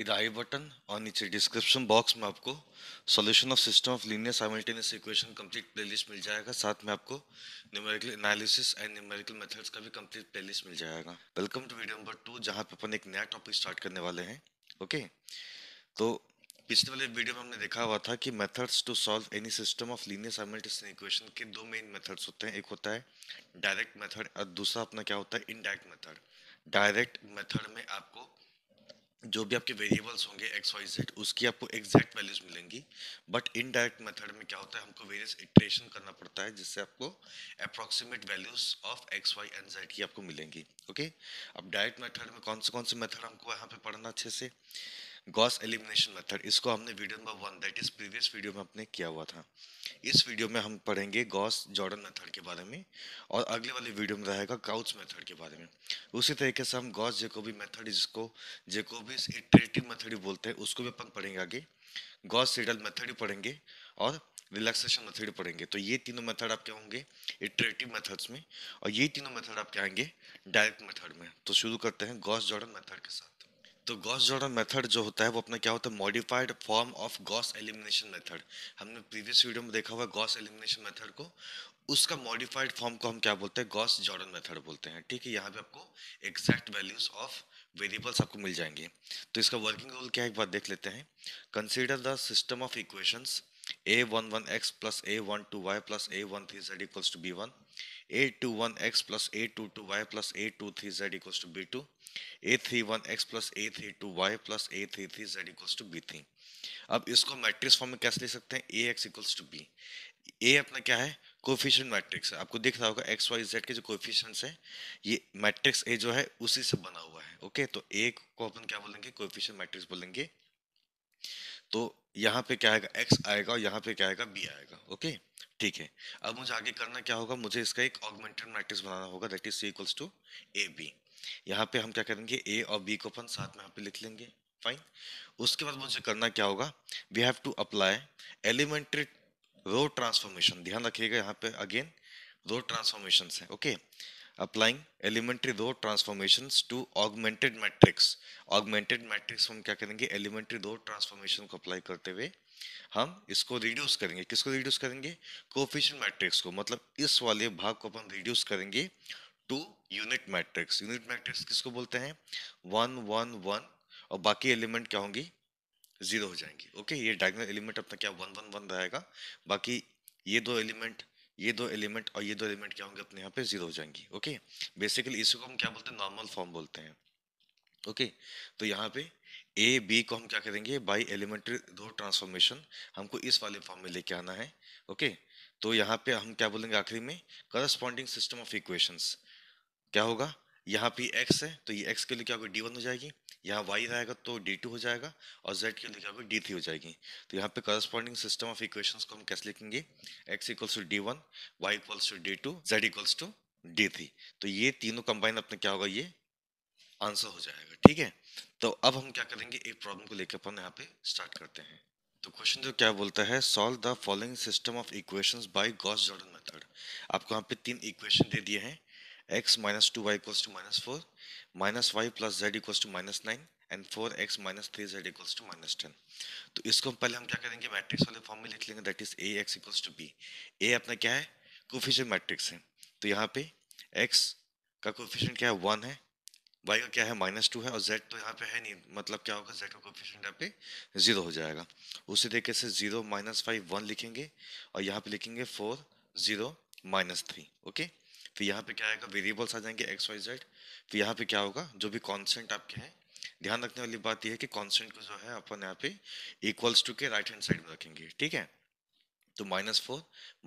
इधर आई बटन और नीचे डिस्क्रिप्शन बॉक्स में आपको solution of system of linear simultaneous equation complete playlist मिल जाएगा साथ में आपको numerical analysis and numerical methods का भी कंप्लीट प्लेलिस्ट मिल जाएगा welcome to video number two जहाँ पे अपन एक नया टॉपिक स्टार्ट करने वाले हैं ओके तो पिछले वाले वीडियो में हमने देखा हुआ था कि methods to solve any system of linear simultaneous equation के दो मेन मेथड्स होते हैं एक होता है डायरेक्ट मेथड और दूसरा अपना क्या होता है इनडायरेक्ट मेथड डायरेक्ट मेथड में आपको जो भी आपके वेरिएबल्स होंगे एक्स वाई जेड उसकी आपको एग्जैक्ट वैल्यूज मिलेंगी बट इनडायरेक्ट मेथड में क्या होता है हमको वेरियस इटरेशन करना पड़ता है जिससे आपको approximate values of x y and z की आपको मिलेंगी ओके okay? अब डायरेक्ट मेथड में कौन से कौन से मेथड हमको यहाँ पे पढ़ना अच्छे से गॉस एलिमिनेशन मेथड इसको हमने video number one that is previous video में अपने किया हुआ था इस वीडियो में हम पढ़ेंगे गॉस जॉर्डन मेथड के बारे में और अगले वाले वीडियो में रहेगा काउच मेथड के बारे में उसी तरीके से हम गॉस जेकोबी मेथड जिसको जेकोबी इटरेटिव मेथड बोलते हैं उसको भी अपन पढ़ेंगे आगे गॉस सीडल मेथड भी पढ़ेंगे और रिलैक्सेशन मेथड पढ़ेंगे तो ये तीनों मेथड आपके होंगे इटरेटिव मेथड्स में और ये तीनों मेथड आपके आएंगे डायरेक्ट मेथड में तो शुरू करते हैं गॉस जॉर्डन मेथड के साथ तो गॉस जॉर्डन मेथड जो होता है वो अपना क्या होता है modified form of Gauss elimination method हमने प्रीवियस वीडियो में देखा हुआ गॉस एलिमिनेशन मेथड को उसका मॉडिफाइड फॉर्म को हम क्या बोलते हैं गॉस जॉर्डन मेथड बोलते हैं ठीक है यहाँ पे आपको एग्जैक्ट वैल्यूज ऑफ वेरिएबल्स आपको मिल जाएंगे तो इसका वर्किंग रूल क्या है एक बार देख लेते हैं consider the system of equations a one one x plus a one two y plus a one three z equals to b one 821x plus 822y plus 823z equals to b2 831x plus 832y plus 833z equals to b3 अब इसको matrix form में कैसे लिख सकते हैं A x equals to B A अपना क्या है कोफिशियंट मैट्रिक्स है आपको दिख रहा होगा एक्स वाई जेड के जो कोफिशियंट्स हैं ये मैट्रिक्स ए जो है उसी से बना हुआ है ओके तो ए को अपन क्या बोलेंगे कोफिशियंट मैट्रिक्स बोलेंगे तो यहाँ पे क्या आएगा एक्स आएगा और यहाँ पे क्या आएगा बी आएगा ओके okay? ठीक है अब मुझे आगे करना क्या होगा मुझे इसका एक ऑगमेंटेड मैट्रिक्स बनाना होगा that is C equals to A B यहाँ पे हम क्या करेंगे ए और बी को अपन साथ में यहाँ पे लिख लेंगे फाइन उसके बाद मुझे करना क्या होगा we have to apply elementary row transformation ध्यान रखिएगा यहाँ पे अगेन रो ट्रांसफॉर्मेशन है ओके okay? अप्लाइंग एलिमेंट्री दो transformation to augmented matrix augmented matrix हम क्या करेंगे एलिमेंट्री दो ट्रांसफॉर्मेशन को अप्लाई करते हुए हम इसको रिड्यूस करेंगे किसको रिड्यूस करेंगे कोफिशियंट मैट्रिक्स को मतलब इस वाले भाग को अपन रिड्यूस करेंगे to unit matrix unit matrix किसको बोलते हैं वन वन वन और बाकी एलिमेंट क्या होंगी जीरो हो जाएंगे ओके ये डायगनल एलिमेंट अपना क्या वन वन वन रहेगा बाकी ये दो एलिमेंट ये दो एलिमेंट और ये दो एलिमेंट क्या होंगे अपने यहाँ पे जीरो हो जाएंगी ओके बेसिकली इसी को हम क्या बोलते हैं नॉर्मल फॉर्म बोलते हैं ओके तो यहाँ पे ए बी को हम क्या करेंगे बाई एलिमेंट्री रो ट्रांसफॉर्मेशन हमको इस वाले फॉर्म में लेके आना है ओके तो यहाँ पे हम क्या बोलेंगे आखिरी में करस्पॉन्डिंग सिस्टम ऑफ इक्वेशंस क्या होगा यहाँ पे x है तो ये x के लिए क्या होगा d1 हो जाएगी यहाँ y रहेगा तो d2 हो जाएगा और z के लिए क्या होगा d3 हो जाएगी तो यहाँ पे करस्पॉन्डिंग सिस्टम ऑफ इक्वेशंस को हम कैसे लिखेंगे x equals to D one y equals to D two z equals to D three तो ये तीनों कंबाइन अपने क्या होगा ये आंसर हो जाएगा ठीक है तो अब हम क्या करेंगे एक प्रॉब्लम को लेकर अपन यहाँ पे स्टार्ट करते हैं तो क्वेश्चन जो क्या बोलता है solve the following system of equations by Gauss Jordan method आपको यहाँ पे तीन इक्वेशन दे दिए हैं x minus 2y equals to minus 4, minus y plus z equals to minus 9 and 4x minus three z equals to minus ten तो इसको हम पहले हम क्या करेंगे मैट्रिक्स वाले फॉर्म में लिख लेंगे that is A x equals to B A अपना क्या है कोफिशियन मैट्रिक्स है तो यहाँ पे x का कोफिशियन क्या है वन है y का क्या है माइनस टू है और z तो यहाँ पे है नहीं मतलब क्या होगा z का कोफिशियन यहाँ पे जीरो हो जाएगा उसी तरीके से जीरो माइनस फाइव वन लिखेंगे और यहाँ पे लिखेंगे four zero minus three okay फिर यहाँ पे क्या आएगा वेरिएबल्स आ जाएंगे एक्स वाई जेड फिर यहाँ पे क्या होगा जो भी कॉन्सेंट आपके हैं ध्यान रखने वाली बात यह है कि कॉन्सेंट को जो है अपन यहाँ पे इक्वल्स टू के राइट हैंड साइड में रखेंगे ठीक है तो minus four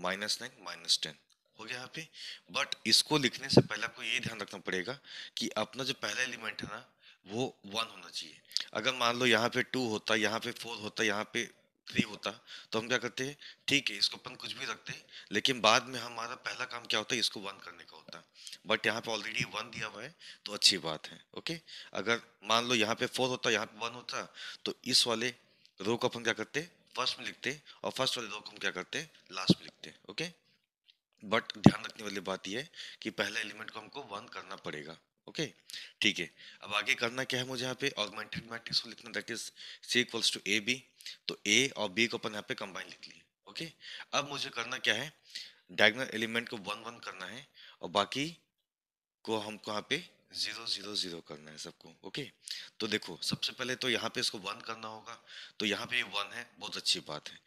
minus nine minus ten हो गया यहाँ पे बट इसको लिखने से पहले आपको ये ध्यान रखना पड़ेगा कि अपना जो पहला एलिमेंट है ना वो वन होना चाहिए अगर मान लो यहाँ पे टू होता यहाँ पे फोर होता यहाँ पे थ्री होता तो हम क्या करते हैं ठीक है इसको अपन कुछ भी रखते हैं लेकिन बाद में हमारा पहला काम क्या होता है इसको वन करने का होता है बट यहाँ पे ऑलरेडी वन दिया हुआ है तो अच्छी बात है ओके अगर मान लो यहाँ पे फोर होता यहाँ पे वन होता तो इस वाले रो को अपन क्या करते फर्स्ट में लिखते और फर्स्ट वाले रो को हम क्या करते लास्ट में लिखते ओके बट ध्यान रखने वाली बात यह है कि पहले एलिमेंट को हमको वन करना पड़ेगा ओके ठीक है अब आगे करना क्या है मुझे यहाँ पे ऑगमेंटेड मैट्रिक्स को लिखना that is C equals to A B तो ए और बी को अपन यहाँ पे कंबाइन लिख लिए ओके अब मुझे करना क्या है डायगनल एलिमेंट को वन वन करना है और बाकी को हमको यहाँ पे जीरो जीरो जीरो करना है सबको ओके तो देखो सबसे पहले तो यहाँ पे इसको वन करना होगा तो यहाँ पे ये वन है बहुत अच्छी बात है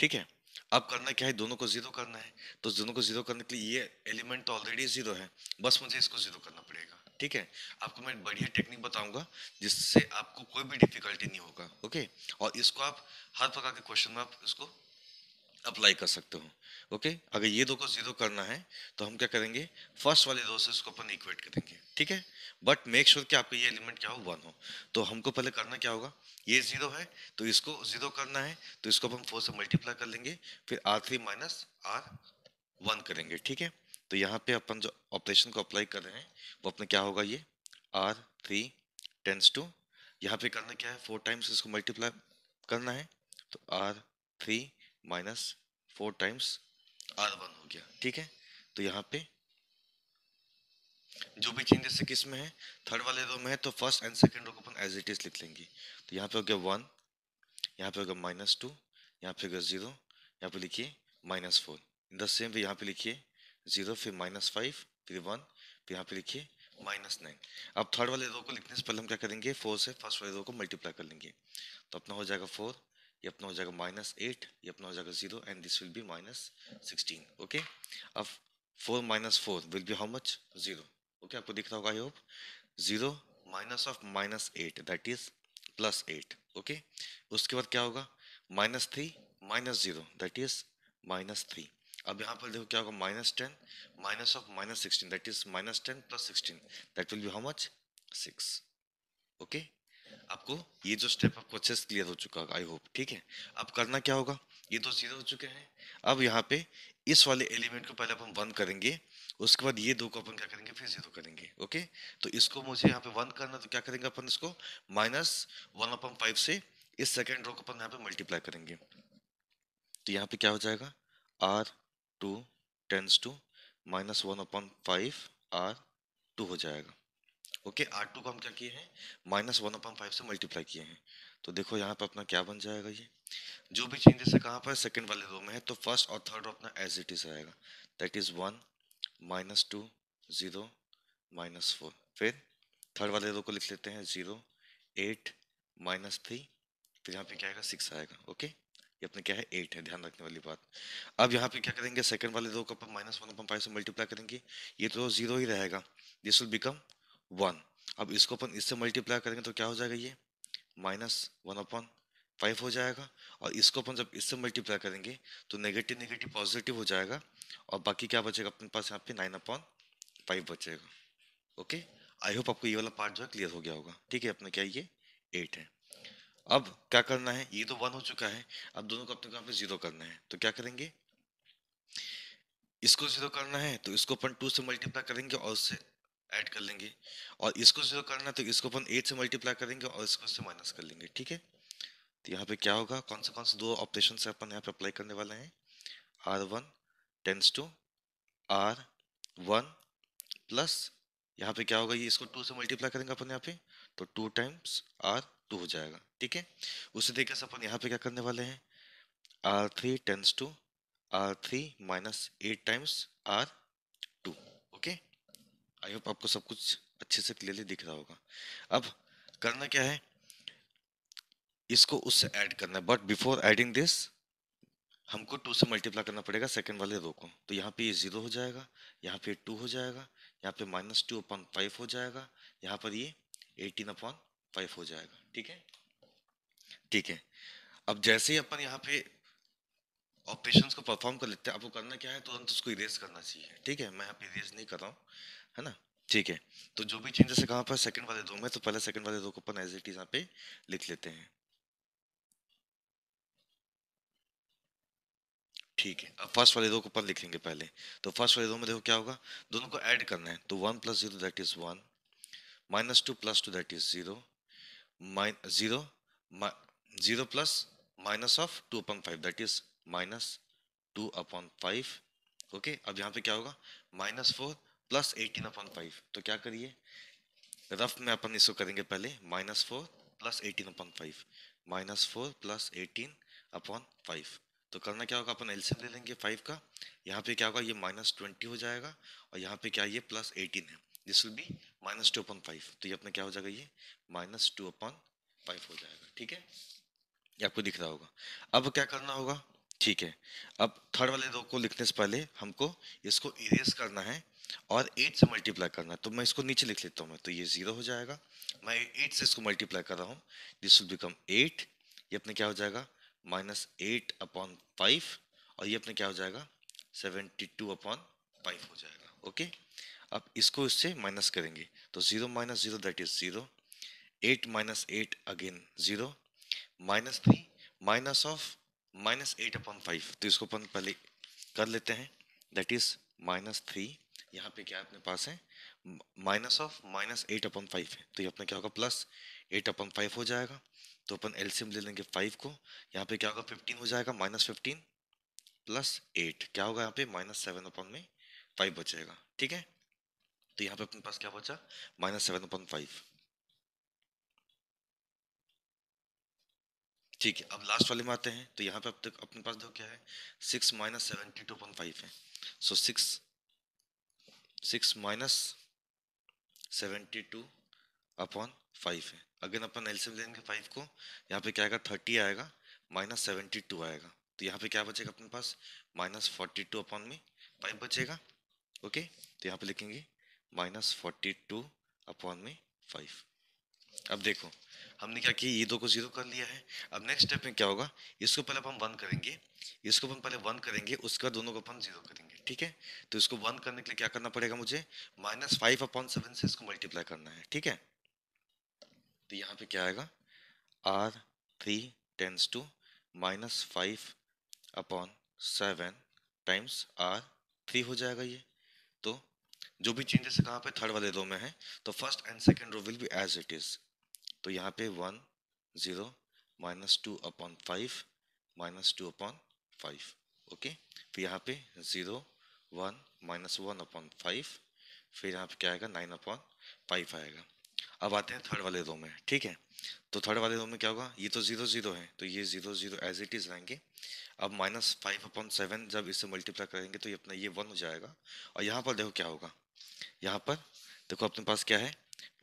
ठीक है अब करना क्या है दोनों को जीरो करना है तो दोनों को जीरो करने के लिए ये एलिमेंट तो ऑलरेडी जीरो है बस मुझे इसको जीरो करना पड़ेगा ठीक है आपको मैं बढ़िया टेक्निक बताऊंगा जिससे आपको कोई भी डिफिकल्टी नहीं होगा ओके और इसको आप हर प्रकार के क्वेश्चन में आप इसको अप्लाई कर सकते हो ओके अगर ये दो को जीरो करना है तो हम क्या करेंगे फर्स्ट वाले दो से इसको अपन इक्वेट करेंगे ठीक है बट मेक श्योर कि आपका ये एलिमेंट क्या हो वन हो तो हमको पहले करना क्या होगा ये जीरो है तो इसको जीरो करना है तो इसको हम फोर से मल्टीप्लाई कर लेंगे फिर R three minus R one करेंगे ठीक है तो यहाँ पे अपन जो ऑपरेशन को अप्लाई कर रहे हैं वो अपने क्या होगा ये आर थ्री टेंस टू यहाँ पे करना क्या है फोर टाइम्स इसको मल्टीप्लाई करना है तो R three minus four times R one हो गया ठीक है तो यहाँ पे जो भी चेंजेस है किस में है थर्ड वाले रो में है तो फर्स्ट एंड सेकेंड रो को अपन एज इट इज लिख लेंगे तो यहाँ पे हो गया वन यहाँ पे हो गया माइनस टू यहाँ पे हो गया जीरो यहाँ पे लिखिए minus four in the same way यहाँ पे लिखिए जीरो फिर माइनस फाइव फिर वन फिर यहाँ पे लिखिए माइनस नाइन अब थर्ड वाले रो को लिखने से पहले हम क्या करेंगे फोर से फर्स्ट वाले रो को मल्टीप्लाई कर लेंगे तो अपना हो जाएगा फोर ये अपना हो जाएगा माइनस एट ये अपना हो जाएगा zero and this will be minus sixteen okay अब four minus four will be how much zero okay आपको दिख रहा होगा I hope zero minus of minus eight that is plus eight okay उसके बाद क्या होगा minus three minus zero that is minus three अब यहाँ पर देखो क्या होगा minus ten minus of minus sixteen that is minus ten plus sixteen that will be how much six okay आपको ये जो स्टेप आपको अच्छे से क्लियर हो चुका होगा आई होप ठीक है अब करना क्या होगा ये दो तो जीरो हो चुके हैं अब यहाँ पे इस वाले एलिमेंट को पहले अपन वन करेंगे उसके बाद ये दो को अपन क्या करेंगे फिर जीरो करेंगे ओके तो इसको मुझे यहाँ पे वन करना तो क्या करेंगे अपन इसको माइनस वन अपन फाइव से इस सेकेंड रो को अपन यहाँ पे मल्टीप्लाई करेंगे तो यहाँ पे क्या हो जाएगा आर टू टेंस टू माइनस one upon five five R two जाएगा ओके आर टू को हम क्या किए हैं माइनस वन अपॉन फाइव से मल्टीप्लाई किए हैं तो देखो यहाँ पर अपना क्या बन जाएगा ये जो भी चेंजेस है कहाँ पर सेकेंड वाले रो में है तो फर्स्ट और थर्ड रो अपना एज इट इज रहेगा that is one minus two zero minus four फिर थर्ड वाले रो को लिख लेते हैं ज़ीरो एट माइनस थ्री फिर यहाँ पे क्या आएगा सिक्स आएगा ओके ये अपने क्या है एट है ध्यान रखने वाली बात अब यहाँ पे क्या करेंगे सेकंड वाले दो को अपन माइनस वन अपन फाइव से मल्टीप्लाई करेंगे ये तो जीरो ही रहेगा दिस विल बिकम वन अब इसको अपन इससे मल्टीप्लाई करेंगे तो क्या हो जाएगा ये माइनस वन अपन फाइव हो जाएगा और इसको अपन जब इससे मल्टीप्लाई करेंगे तो नेगेटिव नेगेटिव पॉजिटिव हो जाएगा और बाकी क्या बचेगा अपने पास यहाँ पे नाइन अपॉन फाइव बचेगा ओके आई होप आपको ये वाला पार्ट जो है क्लियर हो गया होगा ठीक है अपने क्या ये एट है अब क्या करना है ये तो वन हो चुका है अब दोनों को अपने कहाँ पे जीरो करना है तो क्या करेंगे इसको जीरो करना है तो इसको अपन टू से मल्टीप्लाई करेंगे और उससे ऐड कर लेंगे और इसको जीरो करना है तो इसको अपन एट से मल्टीप्लाई करेंगे और इसको से माइनस कर लेंगे ठीक है तो यहाँ पे क्या होगा कौन से कौन से दो ऑपरेशन से अपन यहाँ पे अप्लाई करने वाले हैं R one tends to R one plus यहाँ पे क्या होगा ये इसको टू से मल्टीप्लाई करेंगे अपन यहाँ पे तो टू टाइम्स आर टू तो हो जाएगा ठीक है उसी तरीके से अपन यहाँ पे क्या करने वाले हैं R three tends to R three minus eight times R two okay I hope आपको सब कुछ अच्छे से क्लियरली दिख रहा होगा अब करना क्या है इसको उससे ऐड करना है बट बिफोर एडिंग दिस हमको टू से मल्टीप्लाई करना पड़ेगा सेकंड वाले रो को तो यहाँ पे ये ज़ीरो हो जाएगा यहाँ पे टू हो जाएगा यहाँ पे माइनस टू अपॉन फाइव हो जाएगा यहाँ पर ये एटीन अपॉन फाइव हो जाएगा ठीक है ठीक है अब जैसे ही अपन यहाँ पे ऑपरेशंस को परफॉर्म कर लेते हैं आपको करना क्या है तुरंत उसको इरेज करना चाहिए ठीक है मैं यहाँ पे इरेज नहीं कर रहा हूँ है ना ठीक है तो जो भी चेंजेस है कहाँ पर सेकंड वाले दो में तो पहले सेकंड वाले दो को अपन एज इट इज यहाँ पे लिख लेते हैं ठीक है अब फर्स्ट वाले दो को अपन लिखेंगे पहले तो फर्स्ट वाले दो में देखो क्या होगा दोनों को ऐड करना है तो one plus zero that is one minus two plus two that is zero min 0 mi zero plus minus of two upon five that is minus two upon five okay okay, अब यहाँ पे क्या होगा minus four plus eighteen upon five तो क्या करिए rough में अपन इसको करेंगे पहले minus four plus eighteen upon five minus four plus eighteen upon five तो करना क्या होगा अपन एल्सियम ले लेंगे फाइव का यहाँ पे क्या होगा ये माइनस ट्वेंटी हो जाएगा और यहाँ पे क्या ये प्लस एटीन है this will be minus two upon five तो ये अपना क्या हो जाएगा ये माइनस टू अपॉन फाइव हो जाएगा ठीक है ये आपको दिख रहा होगा अब क्या करना होगा ठीक है अब थर्ड वाले रो को लिखने से पहले हमको इसको इरेज करना है और एट से मल्टीप्लाई करना है तो मैं इसको नीचे लिख लेता हूँ मैं तो ये जीरो हो जाएगा मैं एट से इसको मल्टीप्लाई कर रहा हूँ दिस विल बिकम एट ये अपने क्या हो जाएगा माइनस एट अपॉन फाइव और ये अपने क्या हो जाएगा सेवेंटी टू अपॉन फाइव हो जाएगा ओके अब इसको इससे माइनस करेंगे तो zero minus zero that is zero eight minus eight again zero minus three minus of minus eight upon five तो इसको अपन पहले कर लेते हैं दैट इज़ माइनस थ्री यहाँ पे क्या अपने पास है minus of minus eight upon five है तो ये अपना क्या होगा प्लस एट अपॉन फाइव हो जाएगा तो अपन एलसीएम ले लेंगे फाइव को यहाँ पे क्या होगा फिफ्टीन हो जाएगा माइनस फिफ्टीन प्लस एट क्या होगा यहाँ पे माइनस सेवन अपॉन में फाइव बचेगा ठीक है तो यहाँ पे अपने पास क्या बचा माइनस सेवन अपन फाइव ठीक है अब लास्ट वाले में आते हैं तो यहाँ पे अब तक अपने पास दो क्या है six minus seventy two point five है so six six minus seventy two upon five है अगेन अपन एल्सियम लेंगे फाइव को यहाँ पे क्या आएगा थर्टी आएगा माइनस सेवेंटी टू आएगा तो यहाँ पे क्या बचेगा अपने पास माइनस फोर्टी टू अपॉन में फाइव बचेगा ओके तो यहाँ पे लिखेंगे माइनस फोर्टी टू अपॉन में फाइव अब देखो हमने क्या किया ये दो को जीरो कर लिया है अब नेक्स्ट स्टेप में क्या होगा इसको पहले अपन वन करेंगे इसको अपन पहले वन करेंगे उसका दोनों को अपन जीरो करेंगे ठीक है तो इसको वन करने के लिए क्या करना पड़ेगा मुझे माइनस फाइव अपॉन सेवन से इसको मल्टीप्लाई करना है ठीक है तो यहाँ पे क्या आएगा R three tends to minus five upon seven times R three हो जाएगा ये तो जो भी चेंजेस कहाँ पे थर्ड वाले रो में है तो first and second row will be as it is तो यहाँ पे one zero minus two upon five minus two upon five okay फिर यहाँ पे zero one minus one upon five फिर यहाँ पे क्या आएगा नाइन अपॉन फाइव आएगा अब आते हैं थर्ड वाले दो में ठीक है तो थर्ड वाले दो में क्या होगा ये तो जीरो जीरो है तो ये zero zero as it is रहेंगे अब माइनस फाइव अपॉन सेवन जब इससे मल्टीप्लाई करेंगे तो ये अपना ये वन हो जाएगा और यहाँ पर देखो क्या होगा यहाँ पर देखो अपने पास क्या है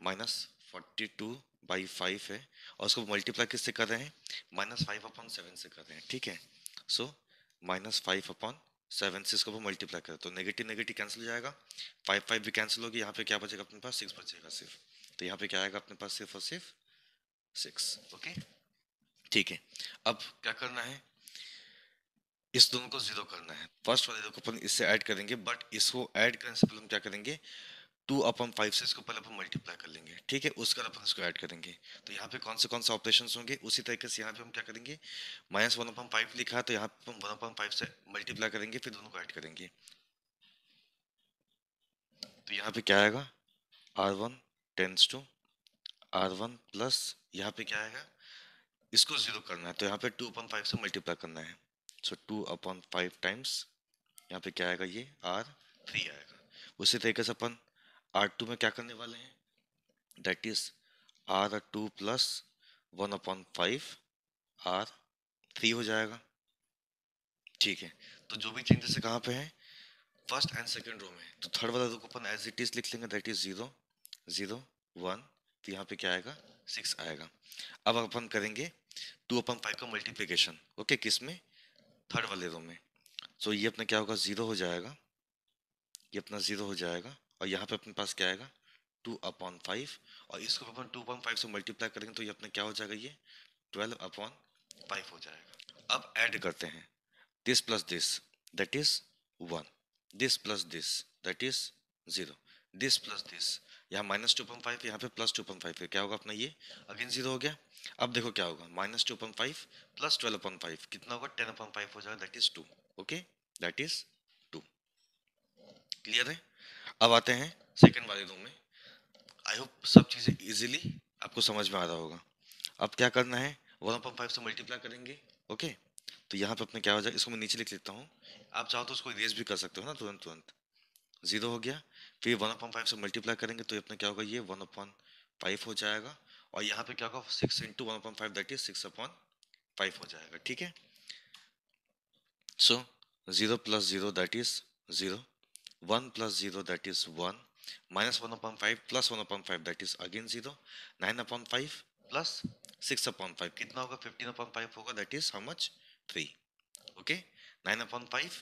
minus forty two by five है और उसको मल्टीप्लाई किससे कर रहे हैं माइनस फाइव अपॉन सेवन से कर रहे हैं ठीक है so minus five upon seven से इसको मल्टीप्लाई करें तो नेगेटिव नेगेटिव कैंसिल हो जाएगा फाइव फाइव भी कैंसिल होगी यहाँ पे क्या बचेगा अपने पास सिक्स बचेगा सिर्फ तो यहाँ पे क्या आएगा अपने पास सिर्फ और सिर्फ सिक्स ओके ठीक है अब क्या करना है इस दोनों को जीरो करना है फर्स्ट वाले को अपन इससे ऐड करेंगे बट इसको ऐड करने से पहले हम क्या करेंगे टू अपन फाइव से इसको पहले अपन मल्टीप्लाई कर लेंगे ठीक है उसके बाद अपन इसको ऐड करेंगे तो यहाँ पे कौन से कौन से ऑपरेशन होंगे उसी तरीके से यहाँ पे हम क्या करेंगे माइनस वन अपन फाइव लिखा तो यहाँ पे हम वन अपन फाइव से मल्टीप्लाई करेंगे फिर दोनों को ऐड करेंगे तो यहाँ पे क्या आएगा R one tends to R one plus यहाँ पे क्या आएगा इसको जीरो करना है तो यहाँ पे टू अपॉन फाइव से मल्टीप्लाई करना है so two upon five times यहाँ पे क्या आएगा ये आर थ्री आएगा उसी तरीके से अपन आर टू में क्या करने वाले हैं that is R two plus one upon five R three हो जाएगा ठीक है तो जो भी चेंजेस है कहाँ पे है फर्स्ट एंड सेकेंड रो में तो थर्ड वाला रो को अपन एज इट इज लिख लेंगे that is zero zero one तो यहाँ पे क्या आएगा सिक्स आएगा अब अपन करेंगे टू अपन फाइव का मल्टीप्लीकेशन ओके किस में थर्ड वाले रो में सो so, ये अपना क्या होगा ज़ीरो हो जाएगा ये अपना ज़ीरो हो जाएगा और यहाँ पे अपने पास क्या आएगा टू अपॉन फाइव और इसको अपन टू अपॉन फाइव से मल्टीप्लाई करेंगे तो ये अपना क्या हो जाएगा ये ट्वेल्व अपॉन फाइव हो जाएगा अब ऐड करते हैं this plus this that is one this plus this that is zero this plus this यहाँ माइनस टू पॉइंट फाइव यहाँ पे प्लस टू पॉइंट फाइव है क्या होगा अपना ये अगेन जीरो हो गया अब देखो क्या होगा minus two point five plus twelve point five कितना होगा टेन पॉइंट फाइव हो जाएगा that is two okay that is two clear है अब आते हैं सेकेंड वाले रूम में आई होप सब चीज़ें ईजिली आपको समझ में आ रहा होगा अब क्या करना है वन पॉइंट फाइव से मल्टीप्लाई करेंगे ओके तो यहाँ पे अपने क्या हो जाएगा इसको मैं नीचे लिख लेता हूँ आप चाहो तो उसको इरेज भी कर सकते हो ना तुरंत तुरंत जीरो हो गया फिर वन अपॉन फाइव से मल्टीप्लाई करेंगे तो अपना क्या होगा ये वन अपॉन फाइव हो जाएगा और यहाँ पे क्या होगा six into one upon five that is six upon five हो जाएगा ठीक है so zero plus zero that is zero one plus zero that is one minus one upon five plus one upon five that is again zero nine upon five plus six upon five कितना होगा fifteen upon five होगा that is how much three okay nine upon five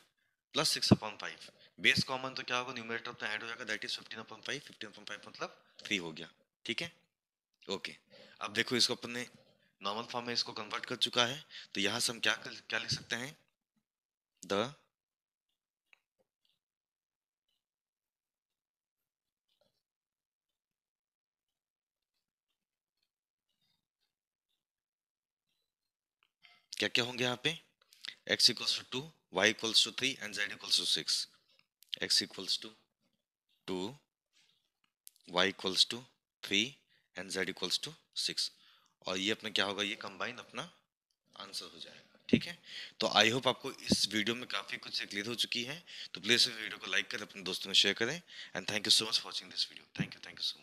plus six upon five base common तो क्या होगा numerator अपना add हो जाएगा that is fifteen upon five fifteen upon five मतलब थ्री हो गया ठीक है ओके अब देखो इसको अपने नॉर्मल फॉर्म में इसको कन्वर्ट कर चुका है तो यहाँ से हम क्या कर, क्या लिख सकते हैं द क्या क्या होंगे यहाँ पे x equals to two Y equals to three and Z equals to six x equals to 2 y equals to three and Z equals to six और ये अपना क्या होगा ये कंबाइन अपना आंसर हो जाएगा ठीक है तो आई होप आपको इस वीडियो में काफ़ी कुछ से क्लियर हो चुकी है तो प्लीज़ इस वीडियो को लाइक करें अपने दोस्तों में शेयर करें and thank you so much for watching this video thank you thank you so much